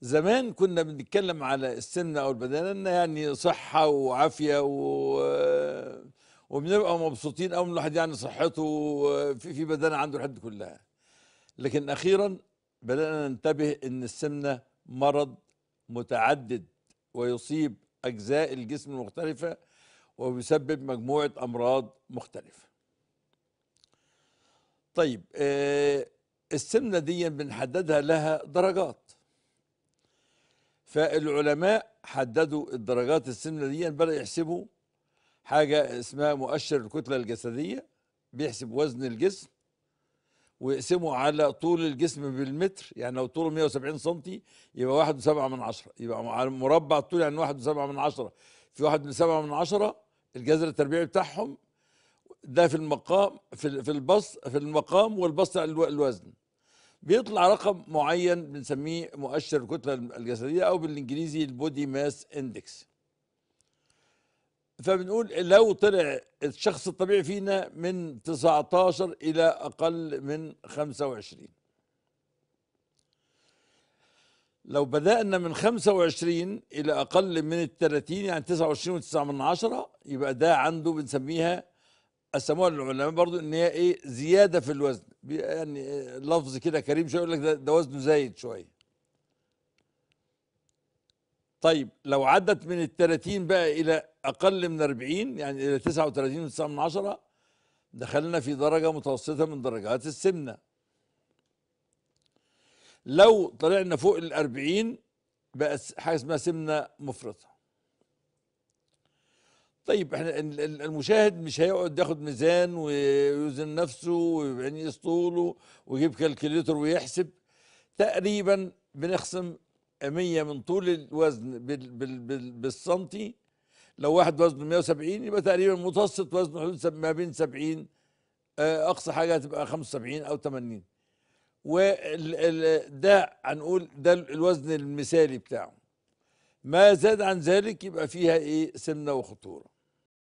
زمان كنا بنتكلم على السمنه او البدانه يعني صحه وعافيه و وبنبقى مبسوطين قوي ان الواحد يعني صحته في في بدانه عنده الحد كلها لكن اخيرا بدانا ننتبه ان السمنه مرض متعدد ويصيب اجزاء الجسم المختلفه وبيسبب مجموعه امراض مختلفه طيب آه، السمنه دي بنحددها لها درجات فالعلماء حددوا الدرجات السمنه دي يعني بدأ يحسبوا حاجة اسمها مؤشر الكتلة الجسدية بيحسب وزن الجسم ويقسمه على طول الجسم بالمتر يعني لو طوله 170 سم يبقى واحد وسبعة من عشرة يبقى على مربع الطول يعني واحد وسبعة من عشرة في واحد من من عشرة الجذر التربيعي بتاعهم ده في المقام في في البسط في المقام والبسط على الوزن بيطلع رقم معين بنسميه مؤشر الكتله الجسديه او بالانجليزي البودي ماس اندكس فبنقول لو طلع الشخص الطبيعي فينا من 19 الى اقل من 25 لو بدأنا من 25 إلى أقل من 30 يعني 29 و9 من يبقى ده عنده بنسميها قسموها للعلماء برضو ان هي ايه زياده في الوزن يعني آه، لفظ كده كريم شويه يقول لك ده, ده وزنه زايد شويه طيب لو عدت من ال 30 بقى الى اقل من 40 يعني الى 39 و9 من عشرة دخلنا في درجه متوسطه من درجات السمنه لو طلعنا فوق ال 40 بقى حاجه اسمها سمنه مفرطه طيب احنا المشاهد مش هيقعد ياخد ميزان ويوزن نفسه ويقيس طوله ويجيب كالكوليتر ويحسب تقريبا بنخصم 100 من طول الوزن بالسنتي لو واحد وزنه 170 يبقى تقريبا متوسط وزنه حدود ما بين 70 آه، اقصى حاجه هتبقى 75 او 80 وده هنقول ده الوزن المثالي بتاعه ما زاد عن ذلك يبقى فيها ايه سمنه وخطوره